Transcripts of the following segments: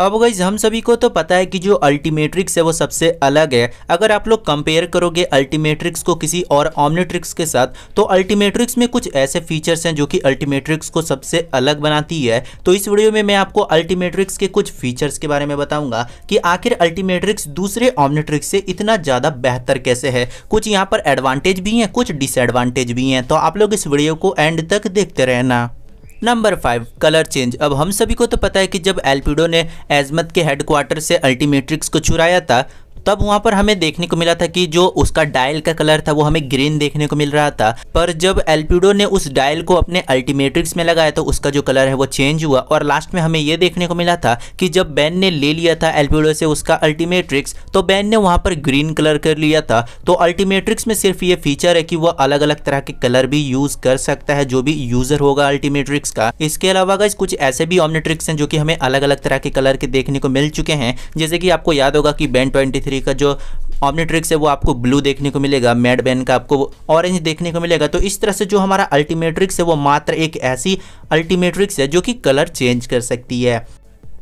अब गई हम सभी को तो पता है कि जो अल्टीमेट्रिक्स है वो सबसे अलग है अगर आप लोग कंपेयर करोगे अल्टीमेट्रिक्स को किसी और ऑमनेट्रिक्स के साथ तो अल्टीमेट्रिक्स में कुछ ऐसे फीचर्स हैं जो कि अल्टीमेट्रिक्स को सबसे अलग बनाती है तो इस वीडियो में मैं आपको अल्टीमेट्रिक्स के कुछ फीचर्स के बारे में बताऊंगा कि आखिर अल्टीमेट्रिक्स दूसरे ऑमनेट्रिक्स से इतना ज़्यादा बेहतर कैसे है कुछ यहाँ पर एडवांटेज भी हैं कुछ डिसएडवांटेज भी हैं तो आप लोग इस वीडियो को एंड तक देखते रहना नंबर फाइव कलर चेंज अब हम सभी को तो पता है कि जब एल्पिडो ने एजमत के हेडक्वार्टर से अल्टीमेट्रिक्स को चुराया था तब वहाँ पर हमें देखने को मिला था कि जो उसका डायल का कलर था वो हमें ग्रीन देखने को मिल रहा था पर जब एल्पीडो ने उस डायल को अपने अल्टीमेट्रिक्स में लगाया तो उसका जो कलर है वो चेंज हुआ और लास्ट में हमें ये देखने को मिला था कि जब बैन ने ले लिया था एल्पीडो से उसका अल्टीमेट्रिक्स तो बैन ने वहाँ पर ग्रीन कलर कर लिया था तो अल्टीमेट्रिक्स में सिर्फ ये फीचर है कि वो अलग अलग तरह के कलर भी यूज कर सकता है जो भी यूजर होगा अल्टीमेट्रिक्स का इसके अलावा गाइज कुछ ऐसे भी ऑमनेट्रिक्स हैं जो कि हमें अलग अलग तरह के कलर के देखने को मिल चुके हैं जैसे कि आपको याद होगा कि बैन ट्वेंटी थ्री का जो ऑमनीट्रिक्स है वो आपको ब्लू देखने को मिलेगा मेड बैन का आपको ऑरेंज देखने को मिलेगा तो इस तरह से जो हमारा अल्टीमेट्रिक्स है वो मात्र एक ऐसी अल्टीमेट्रिक्स है जो कि कलर चेंज कर सकती है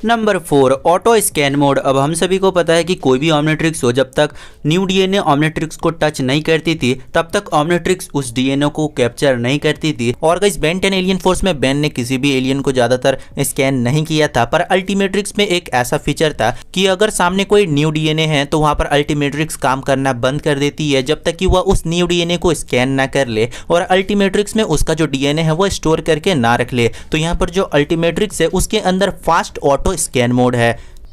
number four auto scan mode अब हम सभी को पता है कि कोई भी ऑमनेट्रिक्स हो जब तक न्यू डीएनए ऑमनेट्रिक्स को टच नहीं करती थी तब तक ऑमनेट्रिक्स उस डीएनए को कैप्चर नहीं करती थी और इस बैन टेन एलियन फोर्स में बैन ने किसी भी एलियन को ज्यादातर स्कैन नहीं किया था पर अल्टीमेट्रिक्स में एक ऐसा फीचर था कि अगर सामने कोई न्यू डीएनए है तो वहां पर अल्टीमेट्रिक्स काम करना बंद कर देती है जब तक कि वह उस न्यू डीएनए को स्कैन ना कर ले और अल्टीमेट्रिक्स में उसका जो डीएनए है वह स्टोर करके ना रख ले तो यहाँ पर जो अल्टीमेट्रिक्स है उसके अंदर फास्ट ऑटो तो स्कैन मोड है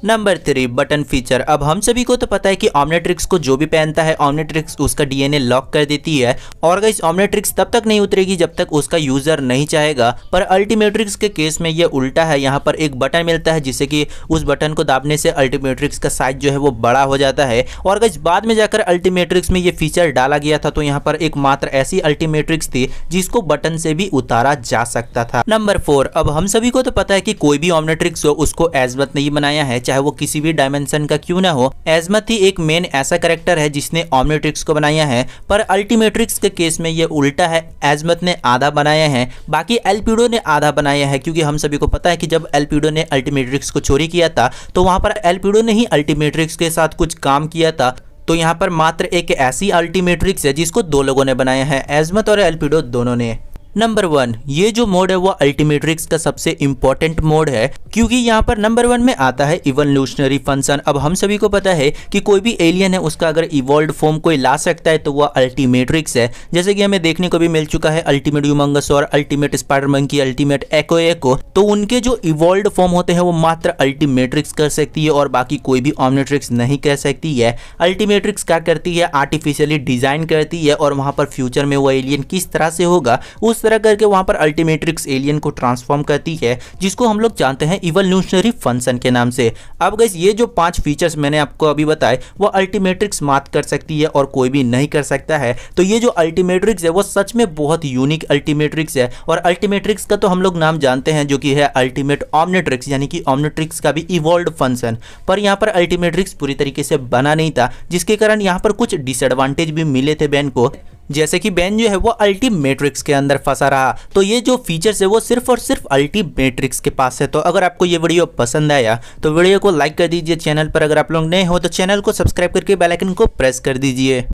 नंबर थ्री बटन फीचर अब हम सभी को तो पता है कि ऑमनेट्रिक्स को जो भी पहनता है ऑमनेट्रिक्स उसका डीएनए लॉक कर देती है और अगर ऑमनेट्रिक्स तब तक नहीं उतरेगी जब तक उसका यूजर नहीं चाहेगा पर अल्टीमेट्रिक्स के केस में ये उल्टा है यहाँ पर एक बटन मिलता है जिससे कि उस बटन को दाबने से अल्टीमेट्रिक्स का साइज जो है वो बड़ा हो जाता है और अगर बाद में जाकर अल्टीमेट्रिक्स में ये फीचर डाला गया था तो यहाँ पर एक मात्र ऐसी अल्टीमेट्रिक्स थी जिसको बटन से भी उतारा जा सकता था नंबर फोर अब हम सभी को तो पता है कि कोई भी ऑमनेट्रिक्स हो उसको एजमत नहीं बनाया है चाहे वो किसी भी डायमेंशन का क्यों ना हो एजमत ही एक मेन ऐसा करेक्टर है जिसने ऑमनेट्रिक्स को बनाया है पर अल्टीमेट्रिक्स के केस में ये उल्टा है एजमत ने आधा बनाया है बाकी एलपीडो ने आधा बनाया है क्योंकि हम सभी को पता है कि जब एलपीडो ने अल्टीमेट्रिक्स को चोरी किया था तो वहाँ पर एलपीडो ने ही अल्टीमेट्रिक्स के साथ कुछ काम किया था तो यहाँ पर मात्र एक ऐसी अल्टीमेट्रिक्स है जिसको दो लोगों ने बनाया है एजमत और एलपीडो दोनों ने नंबर वन ये जो मोड है वो अल्टीमेट्रिक्स का सबसे इम्पोर्टेंट मोड है क्योंकि यहाँ पर नंबर वन में आता है इवोल्यूशनरी फंक्शन अब हम सभी को पता है कि कोई भी एलियन है उसका अगर इवॉल्व फॉर्म कोई ला सकता है तो वह अल्टीमेट्रिक्स है जैसे कि हमें देखने को भी मिल चुका है अल्टीमेट यूमंगस और अल्टीमेट स्पाइडरमैन की अल्टीमेट एको एको तो उनके जो इवॉल्व फॉर्म होते हैं वो मात्र अल्टीमेट्रिक्स कर सकती है और बाकी कोई भी ऑमनेट्रिक्स नहीं कर सकती है अल्टीमेट्रिक्स क्या करती है आर्टिफिशियली डिजाइन करती है और वहाँ पर फ्यूचर में वो एलियन किस तरह से होगा उस तरह करके वहाँ पर अल्टीमेट्रिक्स एलियन को ट्रांसफॉर्म करती है जिसको हम लोग जानते हैं इवोल्यूशनरी फंक्शन के नाम से अब गई ये जो पांच फीचर्स मैंने आपको अभी बताए वो अल्टीमेट्रिक्स मात कर सकती है और कोई भी नहीं कर सकता है तो ये जो अल्टीमेट्रिक्स है वो सच में बहुत यूनिक अल्टीमेट्रिक्स है और अल्टीमेट्रिक्स का तो हम लोग नाम जानते हैं जो कि है अल्टीमेट ऑमनेट्रिक्स यानी कि ऑमनेट्रिक्स का भी इवॉल्व फंक्शन पर यहाँ पर अल्टीमेट्रिक्स पूरी तरीके से बना नहीं था जिसके कारण यहाँ पर कुछ डिसएडवांटेज भी मिले थे बैन को जैसे कि बैन जो है वो अल्टी मेट्रिक्स के अंदर फंसा रहा तो ये जो फीचर्स है वो सिर्फ और सिर्फ अल्टी मेट्रिक्स के पास है तो अगर आपको ये वीडियो पसंद आया तो वीडियो को लाइक कर दीजिए चैनल पर अगर आप लोग नए हो तो चैनल को सब्सक्राइब करके बेलाइकन को प्रेस कर दीजिए